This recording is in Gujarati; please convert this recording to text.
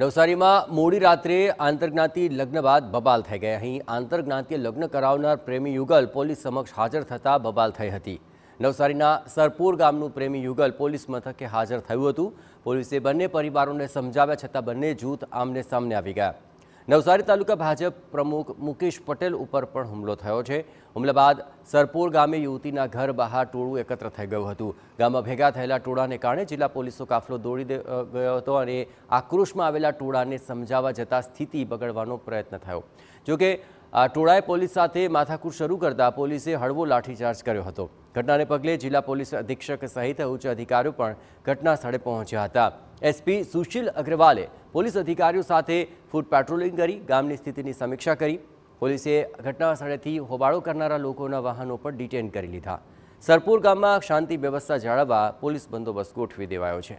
નવસારીમાં મોડી રાત્રે આંતરજ્ઞાતિ લગ્ન બાદ બબાલ થઈ ગયા અહીં આંતરજ્ઞાતિય લગ્ન કરાવનાર પ્રેમી યુગલ પોલીસ સમક્ષ હાજર થતાં બબાલ થઈ હતી નવસારીના સરપુર ગામનું પ્રેમી યુગલ પોલીસ મથકે હાજર થયું હતું પોલીસે બંને પરિવારોને સમજાવ્યા છતાં બંને જૂથ આમને સામને આવી ગયા નવસારી તાલુકા ભાજપ પ્રમુખ મુકેશ પટેલ ઉપર પણ હુમલો થયો છે હુમલા બાદ સરપોર ગામે યુવતીના ઘર બહાર ટોળું એકત્ર થઈ ગયું હતું ગામમાં ભેગા થયેલા ટોળાને કારણે જિલ્લા પોલીસનો કાફલો દોડી ગયો હતો અને આક્રોશમાં આવેલા ટોળાને સમજાવવા જતાં સ્થિતિ બગડવાનો પ્રયત્ન થયો જોકે ટોળાએ પોલીસ સાથે માથાકૂર શરૂ કરતા પોલીસે હળવો લાઠીચાર્જ કર્યો હતો ઘટનાને પગલે જિલ્લા પોલીસ અધિક્ષક સહિત ઉચ્ચ અધિકારીઓ પણ ઘટના સ્થળે પહોંચ્યા હતા એસપી સુશીલ અગ્રવાલે પોલીસ અધિકારીઓ સાથે ફૂડ પેટ્રોલિંગ કરી ગામની સ્થિતિની સમીક્ષા કરી પોલીસે ઘટના સ્થળેથી હોબાળો કરનારા લોકોના વાહનો પણ ડિટેન કરી લીધા સરપુર ગામમાં શાંતિ વ્યવસ્થા જાળવવા પોલીસ બંદોબસ્ત ગોઠવી દેવાયો છે